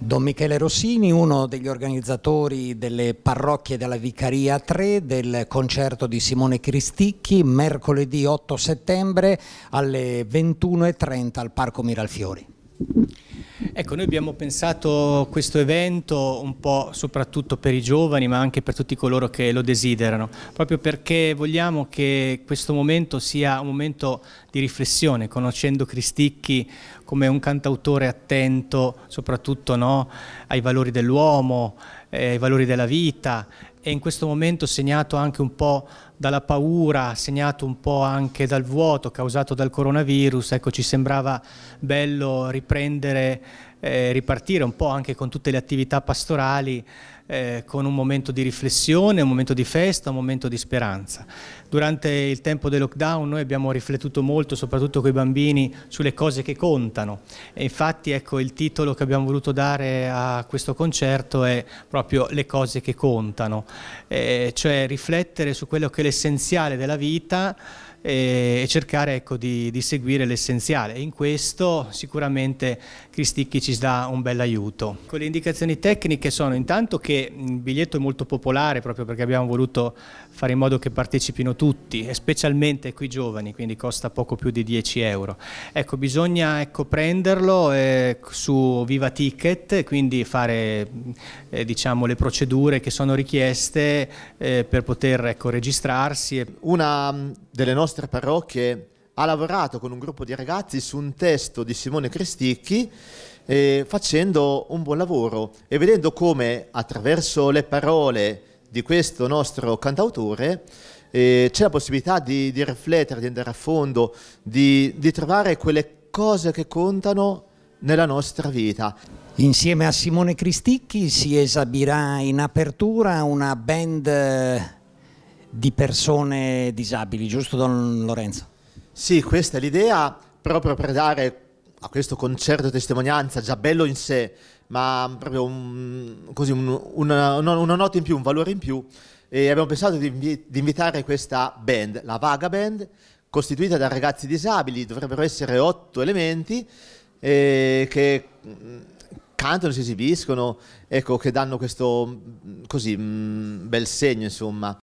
Don Michele Rossini, uno degli organizzatori delle parrocchie della Vicaria 3 del concerto di Simone Cristicchi, mercoledì 8 settembre alle 21.30 al Parco Miralfiori. Ecco, noi abbiamo pensato questo evento un po' soprattutto per i giovani, ma anche per tutti coloro che lo desiderano, proprio perché vogliamo che questo momento sia un momento di riflessione, conoscendo Cristicchi come un cantautore attento soprattutto no, ai valori dell'uomo, eh, ai valori della vita, e in questo momento segnato anche un po' dalla paura, segnato un po' anche dal vuoto causato dal coronavirus, ecco ci sembrava bello riprendere, eh, ripartire un po' anche con tutte le attività pastorali eh, con un momento di riflessione, un momento di festa, un momento di speranza. Durante il tempo del lockdown noi abbiamo riflettuto molto, soprattutto con i bambini, sulle cose che contano e infatti ecco, il titolo che abbiamo voluto dare a questo concerto è proprio le cose che contano, eh, cioè riflettere su quello che è l'essenziale della vita eh, e cercare ecco, di, di, seguire l'essenziale. In questo sicuramente Cristicchi ci dà un bel aiuto. Con le indicazioni tecniche sono intanto che il biglietto è molto popolare proprio perché abbiamo voluto fare in modo che partecipino tutti e specialmente qui giovani, quindi costa poco più di 10 euro. Ecco, bisogna ecco, prenderlo eh, su Viva Ticket, quindi fare eh, diciamo, le procedure che sono richieste eh, per poter ecco, registrarsi. Una mm, delle nostre parrocchie ha lavorato con un gruppo di ragazzi su un testo di Simone Cristicchi eh, facendo un buon lavoro e vedendo come attraverso le parole di questo nostro cantautore eh, c'è la possibilità di, di, riflettere, di andare a fondo, di, di trovare quelle cose che contano nella nostra vita. Insieme a Simone Cristicchi si esibirà in apertura una band eh, di persone disabili, giusto Don Lorenzo? Sì, questa è l'idea proprio per dare a questo concerto di testimonianza, già bello in sé, ma proprio un, così, un, una, una, nota in più, un valore in più, e abbiamo pensato di, invi- di invitare questa band, la Vaga Band, costituita da ragazzi disabili, dovrebbero essere otto elementi, eh, che mm, cantano, si esibiscono, ecco, che danno questo mm, così, mm, bel segno, insomma.